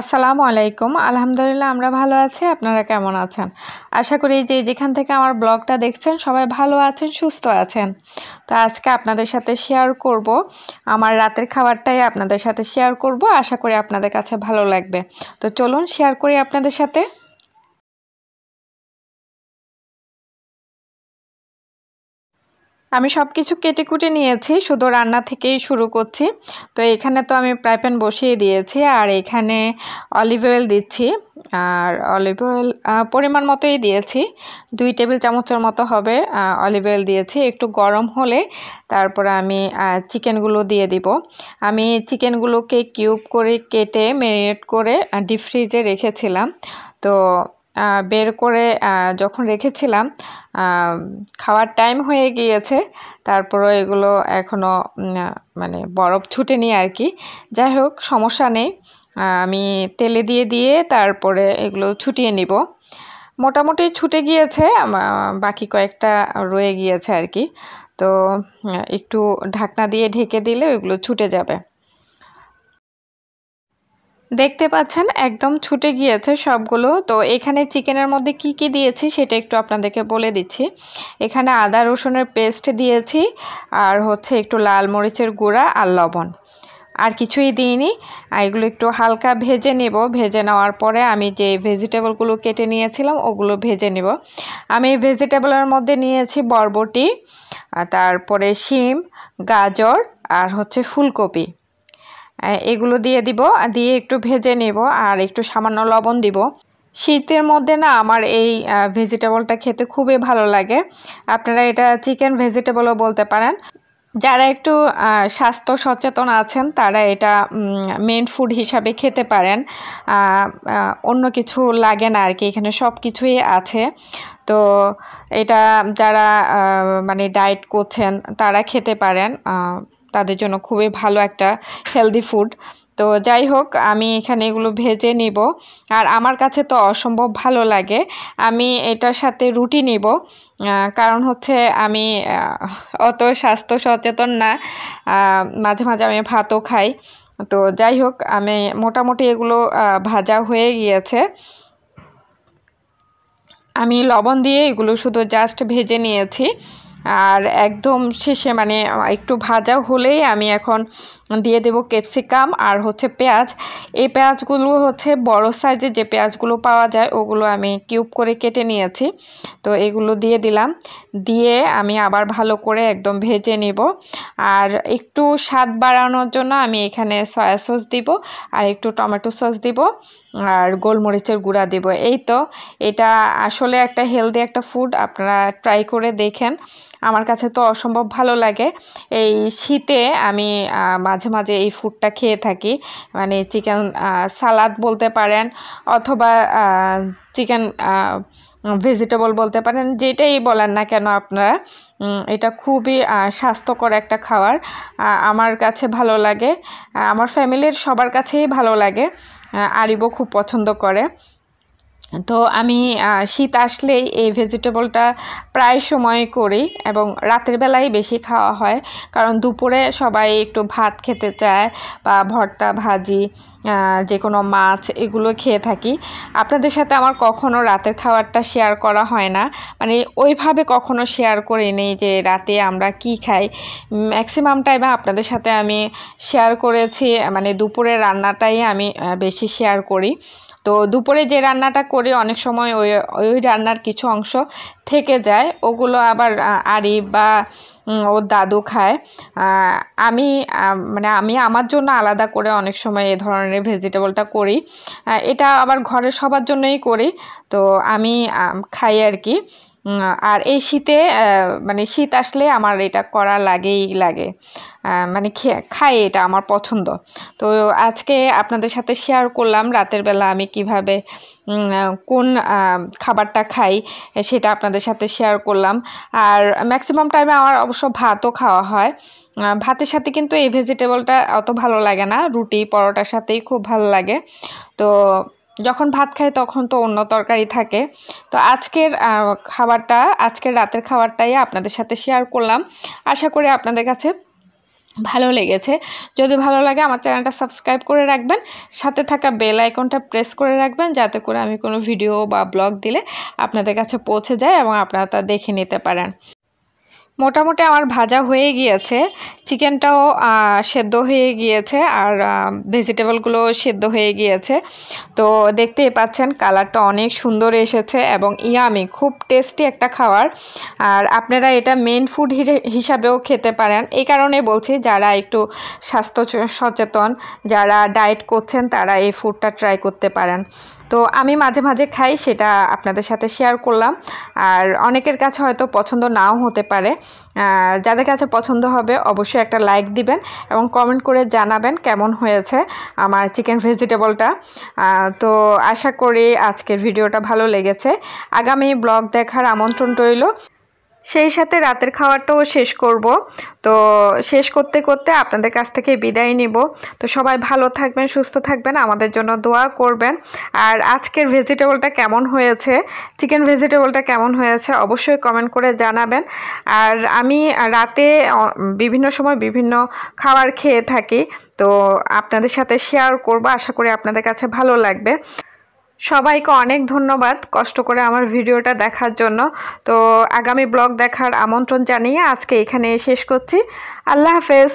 আসসালামু আলাইকুম আলহামদুলিল্লাহ আমরা ভালো আছি আপনারা কেমন আছেন আশা করি যে যেখান থেকে আমার ব্লগটা দেখছেন সবাই ভালো আছেন সুস্থ আছেন তো আজকে আপনাদের সাথে শেয়ার করব আমার রাতের খাবারটাই আপনাদের সাথে শেয়ার করব আশা করি আপনাদের কাছে ভালো লাগবে তো চলুন শেয়ার করি আপনাদের সাথে আমি সব কিছু কেটে কুটে নিয়েছি শুধু রান্না থেকেই শুরু করছি তো এখানে তো আমি ফ্রাই প্যান বসিয়ে দিয়েছি আর এখানে অলিভ অয়েল দিচ্ছি আর অলিভ অয়েল পরিমাণ মতোই দিয়েছি দুই টেবিল চামচের মতো হবে অলিভ অয়েল দিয়েছি একটু গরম হলে তারপরে আমি চিকেনগুলো দিয়ে দিব আমি চিকেনগুলোকে কিউব করে কেটে ম্যারিনেট করে ডিপ ফ্রিজে রেখেছিলাম তো বের করে যখন রেখেছিলাম খাওয়ার টাইম হয়ে গিয়েছে তারপরও এগুলো এখনও মানে বরফ ছুটেনি আর কি যাই হোক সমস্যা নেই আমি তেলে দিয়ে দিয়ে তারপরে এগুলো ছুটিয়ে নিব মোটামুটি ছুটে গিয়েছে বাকি কয়েকটা রয়ে গিয়েছে আর কি তো একটু ঢাকনা দিয়ে ঢেকে দিলে ওইগুলো ছুটে যাবে দেখতে পাচ্ছেন একদম ছুটে গিয়েছে সবগুলো তো এখানে চিকেনের মধ্যে কি কি দিয়েছি সেটা একটু আপনাদেরকে বলে দিচ্ছি এখানে আদা রসুনের পেস্ট দিয়েছি আর হচ্ছে একটু লাল মরিচের গুঁড়া আর লবণ আর কিছুই দিইনি এগুলো একটু হালকা ভেজে নেব ভেজে নেওয়ার পরে আমি যে ভেজিটেবলগুলো কেটে নিয়েছিলাম ওগুলো ভেজে নেব আমি ভেজিটেবলের মধ্যে নিয়েছি বরবটি তারপরে শিম গাজর আর হচ্ছে ফুলকপি এগুলো দিয়ে দিব দিয়ে একটু ভেজে নেব আর একটু সামান্য লবণ দিব শীতের মধ্যে না আমার এই ভেজিটেবলটা খেতে খুবই ভালো লাগে আপনারা এটা চিকেন ভেজিটেবলও বলতে পারেন যারা একটু স্বাস্থ্য সচেতন আছেন তারা এটা মেন ফুড হিসাবে খেতে পারেন অন্য কিছু লাগে না আর কি এখানে সব কিছুই আছে তো এটা যারা মানে ডায়েট করছেন তারা খেতে পারেন তাদের জন্য খুবই ভালো একটা হেলদি ফুড তো যাই হোক আমি এখানে এগুলো ভেজে নিব আর আমার কাছে তো অসম্ভব ভালো লাগে আমি এটার সাথে রুটি নিব কারণ হচ্ছে আমি অত স্বাস্থ্য সচেতন না মাঝে মাঝে আমি ভাতও খাই তো যাই হোক আমি মোটামুটি এগুলো ভাজা হয়ে গিয়েছে আমি লবণ দিয়ে এগুলো শুধু জাস্ট ভেজে নিয়েছি আর একদম শেষে মানে একটু ভাজা হলেই আমি এখন দিয়ে দেব ক্যাপসিকাম আর হচ্ছে পেঁয়াজ এই পেঁয়াজগুলো হচ্ছে বড় সাইজে যে পেঁয়াজগুলো পাওয়া যায় ওগুলো আমি কিউব করে কেটে নিয়েছি তো এগুলো দিয়ে দিলাম দিয়ে আমি আবার ভালো করে একদম ভেজে নিব আর একটু স্বাদ বাড়ানোর জন্য আমি এখানে সয়া সস দিব আর একটু টমেটো সস দিব আর গোলমরিচের গুঁড়া দিব এই তো এটা আসলে একটা হেলদি একটা ফুড আপনারা ট্রাই করে দেখেন আমার কাছে তো অসম্ভব ভালো লাগে এই শীতে আমি মাঝে মাঝে এই ফুডটা খেয়ে থাকি মানে চিকেন সালাদ বলতে পারেন অথবা চিকেন ভেজিটেবল বলতে পারেন যেটাই বলেন না কেন আপনারা এটা খুবই স্বাস্থ্যকর একটা খাবার আমার কাছে ভালো লাগে আমার ফ্যামিলির সবার কাছেই ভালো লাগে আরিবও খুব পছন্দ করে তো আমি শীত আসলেই এই ভেজিটেবলটা প্রায় সময় করি এবং রাতের বেলায় বেশি খাওয়া হয় কারণ দুপুরে সবাই একটু ভাত খেতে চায় বা ভর্তা ভাজি যে কোনো মাছ এগুলো খেয়ে থাকি আপনাদের সাথে আমার কখনো রাতের খাবারটা শেয়ার করা হয় না মানে ওইভাবে কখনো শেয়ার করি নেই যে রাতে আমরা কি খাই ম্যাক্সিমাম টাইমে আপনাদের সাথে আমি শেয়ার করেছি মানে দুপুরে রান্নাটাই আমি বেশি শেয়ার করি তো দুপুরে যে রান্নাটা করি করি অনেক সময় ওই ওই রান্নার কিছু অংশ থেকে যায় ওগুলো আবার আড়ি বা ওর দাদু খায় আমি মানে আমি আমার জন্য আলাদা করে অনেক সময় এ ধরনের ভেজিটেবলটা করি এটা আবার ঘরের সবার জন্যই করি তো আমি খাই আর কি আর এই শীতে মানে শীত আসলে আমার এটা করা লাগেই লাগে মানে খাই এটা আমার পছন্দ তো আজকে আপনাদের সাথে শেয়ার করলাম রাতের বেলা আমি কিভাবে কোন খাবারটা খাই সেটা আপনাদের সাথে শেয়ার করলাম আর ম্যাক্সিমাম টাইমে আমার অবশ্য ভাতও খাওয়া হয় ভাতের সাথে কিন্তু এই ভেজিটেবলটা অত ভালো লাগে না রুটি পরোটার সাথেই খুব ভালো লাগে তো যখন ভাত খাই তখন তো অন্য তরকারি থাকে তো আজকের খাবারটা আজকের রাতের খাবারটাই আপনাদের সাথে শেয়ার করলাম আশা করি আপনাদের কাছে ভালো লেগেছে যদি ভালো লাগে আমার চ্যানেলটা সাবস্ক্রাইব করে রাখবেন সাথে থাকা বেল আইকনটা প্রেস করে রাখবেন যাতে করে আমি কোনো ভিডিও বা ব্লগ দিলে আপনাদের কাছে পৌঁছে যায় এবং আপনারা তা দেখে নিতে পারেন মোটামুটি আমার ভাজা হয়ে গিয়েছে চিকেনটাও সেদ্ধ হয়ে গিয়েছে আর ভেজিটেবলগুলো সেদ্ধ হয়ে গিয়েছে তো দেখতেই পাচ্ছেন কালারটা অনেক সুন্দর এসেছে এবং ইয়ামি খুব টেস্টি একটা খাবার আর আপনারা এটা মেন ফুড হিসাবেও খেতে পারেন এই কারণে বলছি যারা একটু স্বাস্থ্য সচেতন যারা ডায়েট করছেন তারা এই ফুডটা ট্রাই করতে পারেন তো আমি মাঝে মাঝে খাই সেটা আপনাদের সাথে শেয়ার করলাম আর অনেকের কাছে হয়তো পছন্দ নাও হতে পারে যাদের কাছে পছন্দ হবে অবশ্যই একটা লাইক দিবেন এবং কমেন্ট করে জানাবেন কেমন হয়েছে আমার চিকেন ভেজিটেবলটা তো আশা করি আজকের ভিডিওটা ভালো লেগেছে আগামী ব্লগ দেখার আমন্ত্রণ রইল সেই সাথে রাতের খাওয়াটাও শেষ করব তো শেষ করতে করতে আপনাদের কাছ থেকে বিদায় নিব তো সবাই ভালো থাকবেন সুস্থ থাকবেন আমাদের জন্য দোয়া করবেন আর আজকের ভেজিটেবলটা কেমন হয়েছে চিকেন ভেজিটেবলটা কেমন হয়েছে অবশ্যই কমেন্ট করে জানাবেন আর আমি রাতে বিভিন্ন সময় বিভিন্ন খাবার খেয়ে থাকি তো আপনাদের সাথে শেয়ার করব আশা করি আপনাদের কাছে ভালো লাগবে সবাইকে অনেক ধন্যবাদ কষ্ট করে আমার ভিডিওটা দেখার জন্য তো আগামী ব্লগ দেখার আমন্ত্রণ জানিয়ে আজকে এখানে শেষ করছি আল্লাহ হাফেজ